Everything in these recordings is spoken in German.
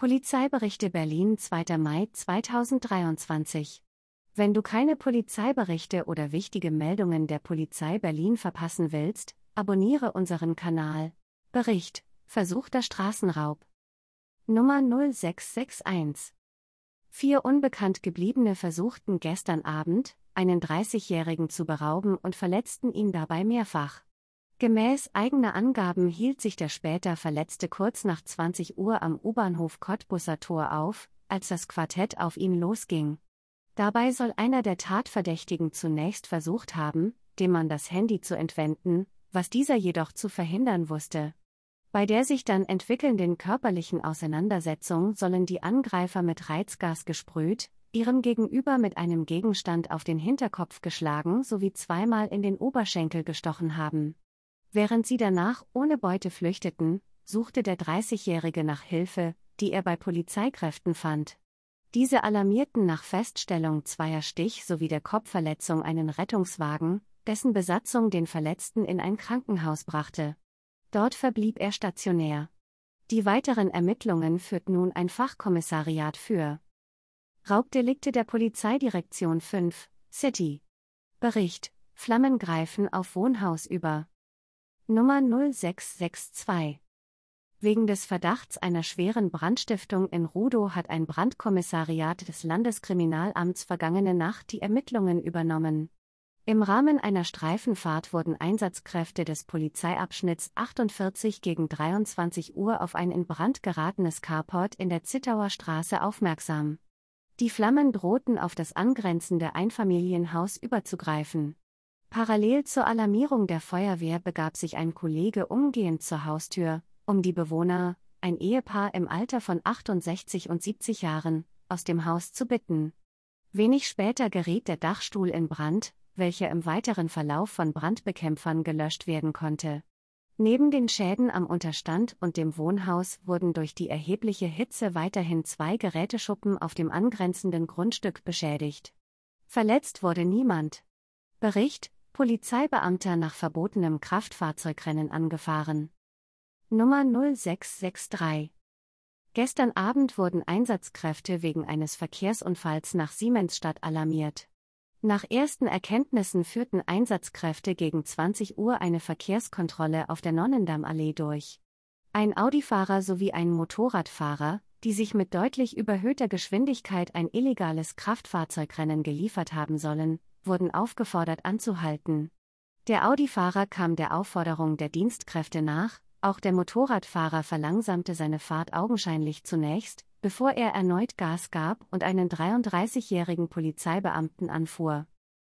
Polizeiberichte Berlin 2. Mai 2023 Wenn du keine Polizeiberichte oder wichtige Meldungen der Polizei Berlin verpassen willst, abonniere unseren Kanal. Bericht: Versuchter Straßenraub. Nummer 0661 Vier unbekannt gebliebene versuchten gestern Abend, einen 30-Jährigen zu berauben und verletzten ihn dabei mehrfach. Gemäß eigener Angaben hielt sich der später Verletzte kurz nach 20 Uhr am U-Bahnhof Cottbusser Tor auf, als das Quartett auf ihn losging. Dabei soll einer der Tatverdächtigen zunächst versucht haben, dem Mann das Handy zu entwenden, was dieser jedoch zu verhindern wusste. Bei der sich dann entwickelnden körperlichen Auseinandersetzung sollen die Angreifer mit Reizgas gesprüht, ihrem Gegenüber mit einem Gegenstand auf den Hinterkopf geschlagen sowie zweimal in den Oberschenkel gestochen haben. Während sie danach ohne Beute flüchteten, suchte der 30-Jährige nach Hilfe, die er bei Polizeikräften fand. Diese alarmierten nach Feststellung zweier Stich sowie der Kopfverletzung einen Rettungswagen, dessen Besatzung den Verletzten in ein Krankenhaus brachte. Dort verblieb er stationär. Die weiteren Ermittlungen führt nun ein Fachkommissariat für Raubdelikte der Polizeidirektion 5, City. Bericht: Flammen greifen auf Wohnhaus über. Nummer 0662. Wegen des Verdachts einer schweren Brandstiftung in Rudow hat ein Brandkommissariat des Landeskriminalamts vergangene Nacht die Ermittlungen übernommen. Im Rahmen einer Streifenfahrt wurden Einsatzkräfte des Polizeiabschnitts 48 gegen 23 Uhr auf ein in Brand geratenes Carport in der Zittauer Straße aufmerksam. Die Flammen drohten auf das angrenzende Einfamilienhaus überzugreifen. Parallel zur Alarmierung der Feuerwehr begab sich ein Kollege umgehend zur Haustür, um die Bewohner, ein Ehepaar im Alter von 68 und 70 Jahren, aus dem Haus zu bitten. Wenig später geriet der Dachstuhl in Brand, welcher im weiteren Verlauf von Brandbekämpfern gelöscht werden konnte. Neben den Schäden am Unterstand und dem Wohnhaus wurden durch die erhebliche Hitze weiterhin zwei Geräteschuppen auf dem angrenzenden Grundstück beschädigt. Verletzt wurde niemand. Bericht Polizeibeamter nach verbotenem Kraftfahrzeugrennen angefahren. Nummer 0663 Gestern Abend wurden Einsatzkräfte wegen eines Verkehrsunfalls nach Siemensstadt alarmiert. Nach ersten Erkenntnissen führten Einsatzkräfte gegen 20 Uhr eine Verkehrskontrolle auf der Nonnendammallee durch. Ein Audifahrer sowie ein Motorradfahrer, die sich mit deutlich überhöhter Geschwindigkeit ein illegales Kraftfahrzeugrennen geliefert haben sollen, wurden aufgefordert anzuhalten. Der Audi-Fahrer kam der Aufforderung der Dienstkräfte nach, auch der Motorradfahrer verlangsamte seine Fahrt augenscheinlich zunächst, bevor er erneut Gas gab und einen 33-jährigen Polizeibeamten anfuhr.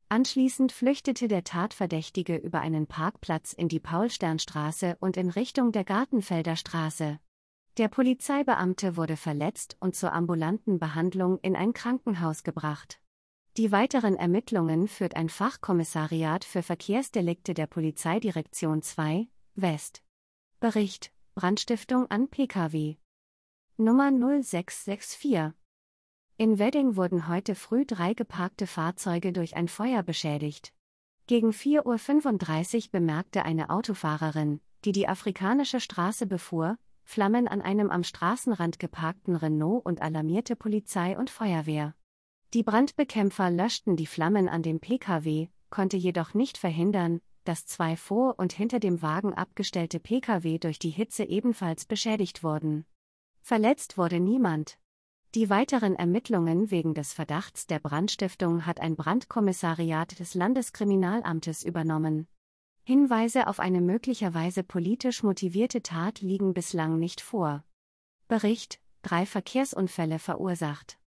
Anschließend flüchtete der Tatverdächtige über einen Parkplatz in die Paulsternstraße und in Richtung der Gartenfelder Straße. Der Polizeibeamte wurde verletzt und zur ambulanten Behandlung in ein Krankenhaus gebracht. Die weiteren Ermittlungen führt ein Fachkommissariat für Verkehrsdelikte der Polizeidirektion 2, West. Bericht: Brandstiftung an Pkw. Nummer 0664. In Wedding wurden heute früh drei geparkte Fahrzeuge durch ein Feuer beschädigt. Gegen 4.35 Uhr bemerkte eine Autofahrerin, die die afrikanische Straße befuhr, Flammen an einem am Straßenrand geparkten Renault und alarmierte Polizei und Feuerwehr. Die Brandbekämpfer löschten die Flammen an dem Pkw, konnte jedoch nicht verhindern, dass zwei vor und hinter dem Wagen abgestellte Pkw durch die Hitze ebenfalls beschädigt wurden. Verletzt wurde niemand. Die weiteren Ermittlungen wegen des Verdachts der Brandstiftung hat ein Brandkommissariat des Landeskriminalamtes übernommen. Hinweise auf eine möglicherweise politisch motivierte Tat liegen bislang nicht vor. Bericht: Drei Verkehrsunfälle verursacht.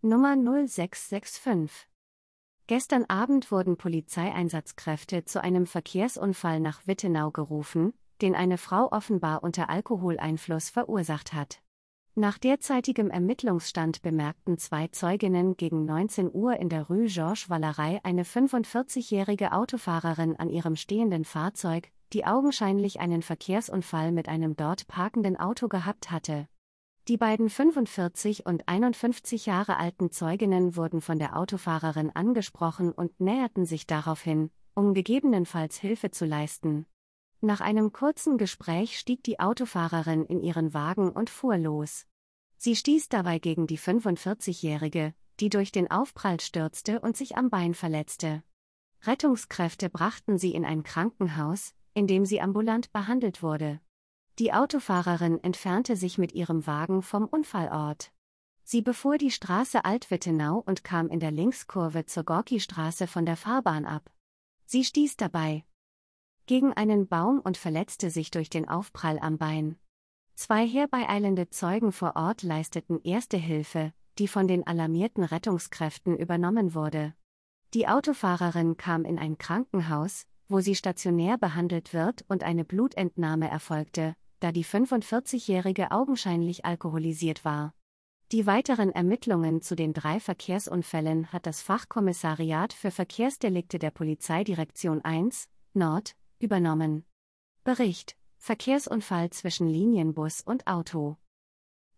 Nummer 0665. Gestern Abend wurden Polizeieinsatzkräfte zu einem Verkehrsunfall nach Wittenau gerufen, den eine Frau offenbar unter Alkoholeinfluss verursacht hat. Nach derzeitigem Ermittlungsstand bemerkten zwei Zeuginnen gegen 19 Uhr in der Rue Georges Wallerei eine 45-jährige Autofahrerin an ihrem stehenden Fahrzeug, die augenscheinlich einen Verkehrsunfall mit einem dort parkenden Auto gehabt hatte. Die beiden 45 und 51 Jahre alten Zeuginnen wurden von der Autofahrerin angesprochen und näherten sich daraufhin, um gegebenenfalls Hilfe zu leisten. Nach einem kurzen Gespräch stieg die Autofahrerin in ihren Wagen und fuhr los. Sie stieß dabei gegen die 45-Jährige, die durch den Aufprall stürzte und sich am Bein verletzte. Rettungskräfte brachten sie in ein Krankenhaus, in dem sie ambulant behandelt wurde. Die Autofahrerin entfernte sich mit ihrem Wagen vom Unfallort. Sie befuhr die Straße Altwittenau und kam in der Linkskurve zur Gorki-Straße von der Fahrbahn ab. Sie stieß dabei gegen einen Baum und verletzte sich durch den Aufprall am Bein. Zwei herbeieilende Zeugen vor Ort leisteten Erste Hilfe, die von den alarmierten Rettungskräften übernommen wurde. Die Autofahrerin kam in ein Krankenhaus, wo sie stationär behandelt wird und eine Blutentnahme erfolgte, da die 45-Jährige augenscheinlich alkoholisiert war. Die weiteren Ermittlungen zu den drei Verkehrsunfällen hat das Fachkommissariat für Verkehrsdelikte der Polizeidirektion 1 Nord übernommen. Bericht Verkehrsunfall zwischen Linienbus und Auto.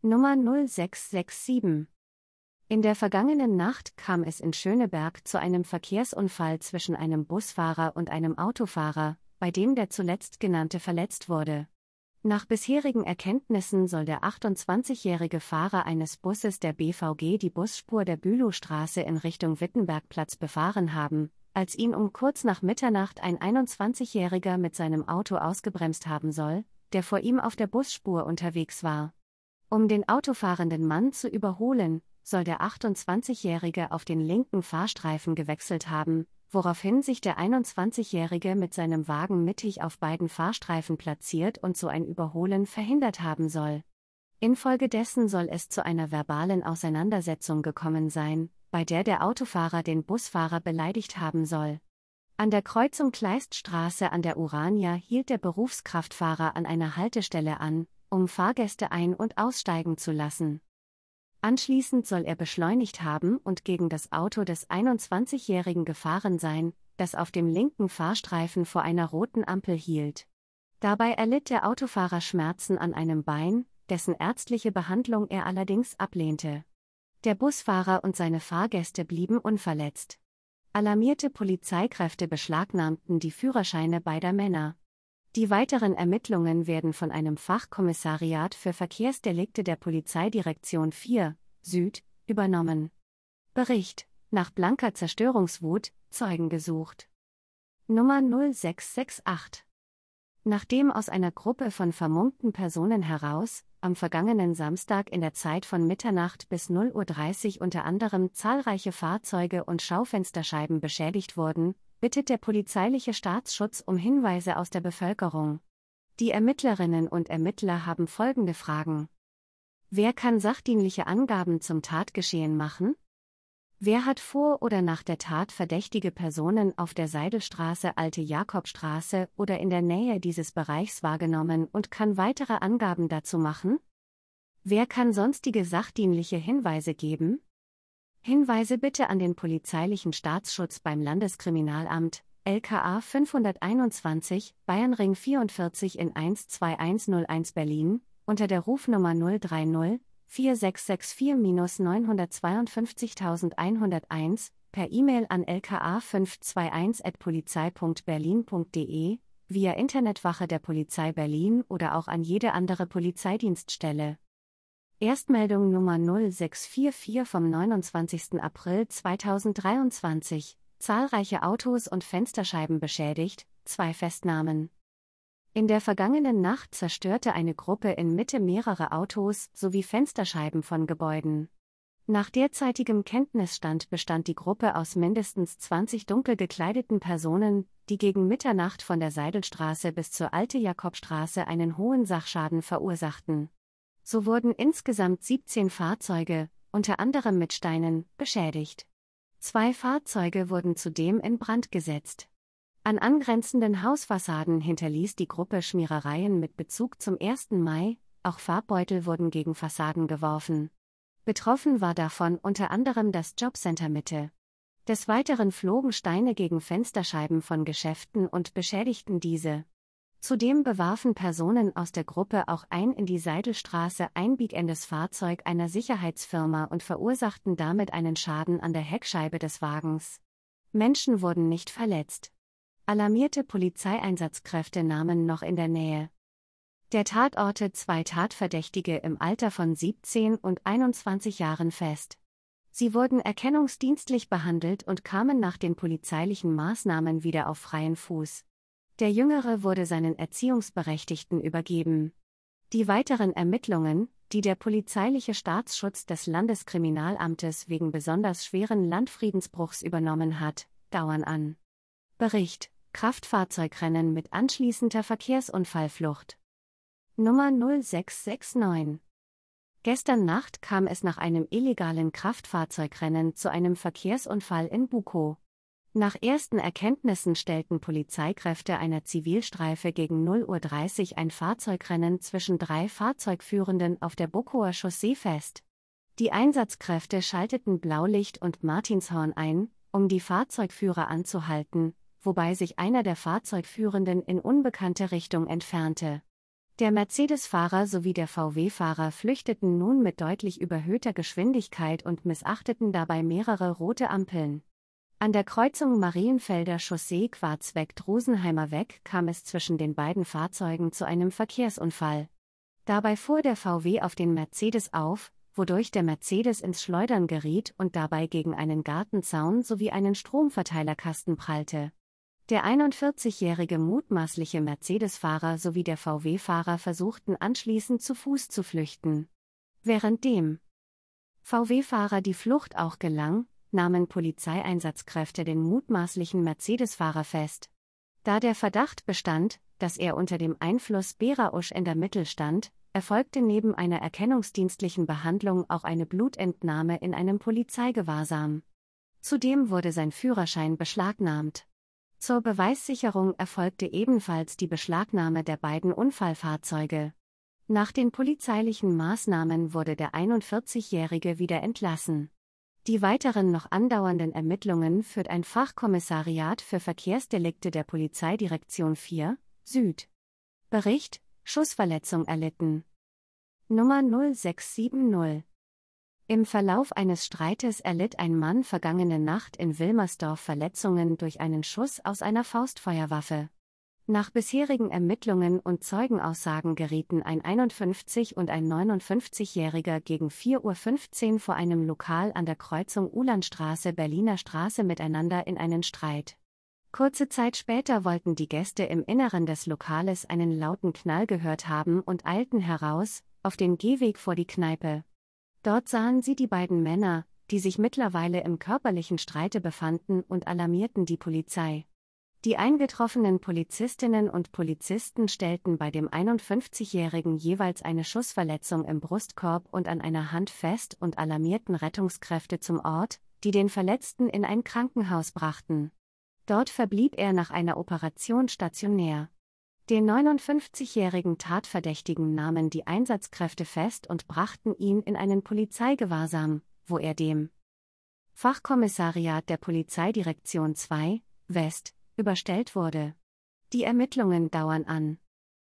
Nummer 0667. In der vergangenen Nacht kam es in Schöneberg zu einem Verkehrsunfall zwischen einem Busfahrer und einem Autofahrer, bei dem der zuletzt genannte verletzt wurde. Nach bisherigen Erkenntnissen soll der 28-jährige Fahrer eines Busses der BVG die Busspur der Bülowstraße in Richtung Wittenbergplatz befahren haben, als ihn um kurz nach Mitternacht ein 21-jähriger mit seinem Auto ausgebremst haben soll, der vor ihm auf der Busspur unterwegs war. Um den autofahrenden Mann zu überholen, soll der 28-jährige auf den linken Fahrstreifen gewechselt haben, woraufhin sich der 21-Jährige mit seinem Wagen mittig auf beiden Fahrstreifen platziert und so ein Überholen verhindert haben soll. Infolgedessen soll es zu einer verbalen Auseinandersetzung gekommen sein, bei der der Autofahrer den Busfahrer beleidigt haben soll. An der Kreuzung Kleiststraße an der Urania hielt der Berufskraftfahrer an einer Haltestelle an, um Fahrgäste ein- und aussteigen zu lassen. Anschließend soll er beschleunigt haben und gegen das Auto des 21-Jährigen gefahren sein, das auf dem linken Fahrstreifen vor einer roten Ampel hielt. Dabei erlitt der Autofahrer Schmerzen an einem Bein, dessen ärztliche Behandlung er allerdings ablehnte. Der Busfahrer und seine Fahrgäste blieben unverletzt. Alarmierte Polizeikräfte beschlagnahmten die Führerscheine beider Männer. Die weiteren Ermittlungen werden von einem Fachkommissariat für Verkehrsdelikte der Polizeidirektion 4 Süd übernommen. Bericht nach blanker Zerstörungswut Zeugen gesucht. Nummer 0668 Nachdem aus einer Gruppe von vermummten Personen heraus, am vergangenen Samstag in der Zeit von Mitternacht bis 0.30 Uhr unter anderem zahlreiche Fahrzeuge und Schaufensterscheiben beschädigt wurden, bittet der polizeiliche Staatsschutz um Hinweise aus der Bevölkerung. Die Ermittlerinnen und Ermittler haben folgende Fragen. Wer kann sachdienliche Angaben zum Tatgeschehen machen? Wer hat vor oder nach der Tat verdächtige Personen auf der Seidelstraße, Alte Jakobstraße oder in der Nähe dieses Bereichs wahrgenommen und kann weitere Angaben dazu machen? Wer kann sonstige sachdienliche Hinweise geben? Hinweise bitte an den polizeilichen Staatsschutz beim Landeskriminalamt, LKA 521, Bayernring 44 in 12101 Berlin, unter der Rufnummer 030 4664-952101, per E-Mail an lka521.polizei.berlin.de, via Internetwache der Polizei Berlin oder auch an jede andere Polizeidienststelle. Erstmeldung Nummer 0644 vom 29. April 2023. Zahlreiche Autos und Fensterscheiben beschädigt, zwei Festnahmen. In der vergangenen Nacht zerstörte eine Gruppe in Mitte mehrere Autos sowie Fensterscheiben von Gebäuden. Nach derzeitigem Kenntnisstand bestand die Gruppe aus mindestens 20 dunkel gekleideten Personen, die gegen Mitternacht von der Seidelstraße bis zur Alte Jakobstraße einen hohen Sachschaden verursachten. So wurden insgesamt 17 Fahrzeuge, unter anderem mit Steinen, beschädigt. Zwei Fahrzeuge wurden zudem in Brand gesetzt. An angrenzenden Hausfassaden hinterließ die Gruppe Schmierereien mit Bezug zum 1. Mai, auch Farbbeutel wurden gegen Fassaden geworfen. Betroffen war davon unter anderem das Jobcenter Mitte. Des Weiteren flogen Steine gegen Fensterscheiben von Geschäften und beschädigten diese. Zudem bewarfen Personen aus der Gruppe auch ein in die Seidelstraße einbiegendes Fahrzeug einer Sicherheitsfirma und verursachten damit einen Schaden an der Heckscheibe des Wagens. Menschen wurden nicht verletzt. Alarmierte Polizeieinsatzkräfte nahmen noch in der Nähe der Tatorte zwei Tatverdächtige im Alter von 17 und 21 Jahren fest. Sie wurden erkennungsdienstlich behandelt und kamen nach den polizeilichen Maßnahmen wieder auf freien Fuß. Der Jüngere wurde seinen Erziehungsberechtigten übergeben. Die weiteren Ermittlungen, die der polizeiliche Staatsschutz des Landeskriminalamtes wegen besonders schweren Landfriedensbruchs übernommen hat, dauern an. Bericht Kraftfahrzeugrennen mit anschließender Verkehrsunfallflucht. Nummer 0669. Gestern Nacht kam es nach einem illegalen Kraftfahrzeugrennen zu einem Verkehrsunfall in Bukow. Nach ersten Erkenntnissen stellten Polizeikräfte einer Zivilstreife gegen 0.30 Uhr ein Fahrzeugrennen zwischen drei Fahrzeugführenden auf der Bokoer Chaussee fest. Die Einsatzkräfte schalteten Blaulicht und Martinshorn ein, um die Fahrzeugführer anzuhalten, wobei sich einer der Fahrzeugführenden in unbekannte Richtung entfernte. Der Mercedes-Fahrer sowie der VW-Fahrer flüchteten nun mit deutlich überhöhter Geschwindigkeit und missachteten dabei mehrere rote Ampeln. An der Kreuzung Marienfelder Chaussee Quarzweg Rosenheimer Weg kam es zwischen den beiden Fahrzeugen zu einem Verkehrsunfall. Dabei fuhr der VW auf den Mercedes auf, wodurch der Mercedes ins Schleudern geriet und dabei gegen einen Gartenzaun sowie einen Stromverteilerkasten prallte. Der 41-jährige mutmaßliche Mercedes-Fahrer sowie der VW-Fahrer versuchten anschließend zu Fuß zu flüchten. Währenddem VW-Fahrer die Flucht auch gelang, nahmen Polizeieinsatzkräfte den mutmaßlichen Mercedes-Fahrer fest. Da der Verdacht bestand, dass er unter dem Einfluss Berausch in der Mittel stand, erfolgte neben einer erkennungsdienstlichen Behandlung auch eine Blutentnahme in einem Polizeigewahrsam. Zudem wurde sein Führerschein beschlagnahmt. Zur Beweissicherung erfolgte ebenfalls die Beschlagnahme der beiden Unfallfahrzeuge. Nach den polizeilichen Maßnahmen wurde der 41-Jährige wieder entlassen. Die weiteren noch andauernden Ermittlungen führt ein Fachkommissariat für Verkehrsdelikte der Polizeidirektion 4, Süd. Bericht: Schussverletzung erlitten. Nummer 0670. Im Verlauf eines Streites erlitt ein Mann vergangene Nacht in Wilmersdorf Verletzungen durch einen Schuss aus einer Faustfeuerwaffe. Nach bisherigen Ermittlungen und Zeugenaussagen gerieten ein 51- und ein 59-Jähriger gegen 4.15 Uhr vor einem Lokal an der Kreuzung Uhlandstraße Berliner Straße miteinander in einen Streit. Kurze Zeit später wollten die Gäste im Inneren des Lokales einen lauten Knall gehört haben und eilten heraus, auf den Gehweg vor die Kneipe. Dort sahen sie die beiden Männer, die sich mittlerweile im körperlichen Streite befanden und alarmierten die Polizei. Die eingetroffenen Polizistinnen und Polizisten stellten bei dem 51-Jährigen jeweils eine Schussverletzung im Brustkorb und an einer Hand fest und alarmierten Rettungskräfte zum Ort, die den Verletzten in ein Krankenhaus brachten. Dort verblieb er nach einer Operation stationär. Den 59-jährigen Tatverdächtigen nahmen die Einsatzkräfte fest und brachten ihn in einen Polizeigewahrsam, wo er dem Fachkommissariat der Polizeidirektion 2 West überstellt wurde. Die Ermittlungen dauern an.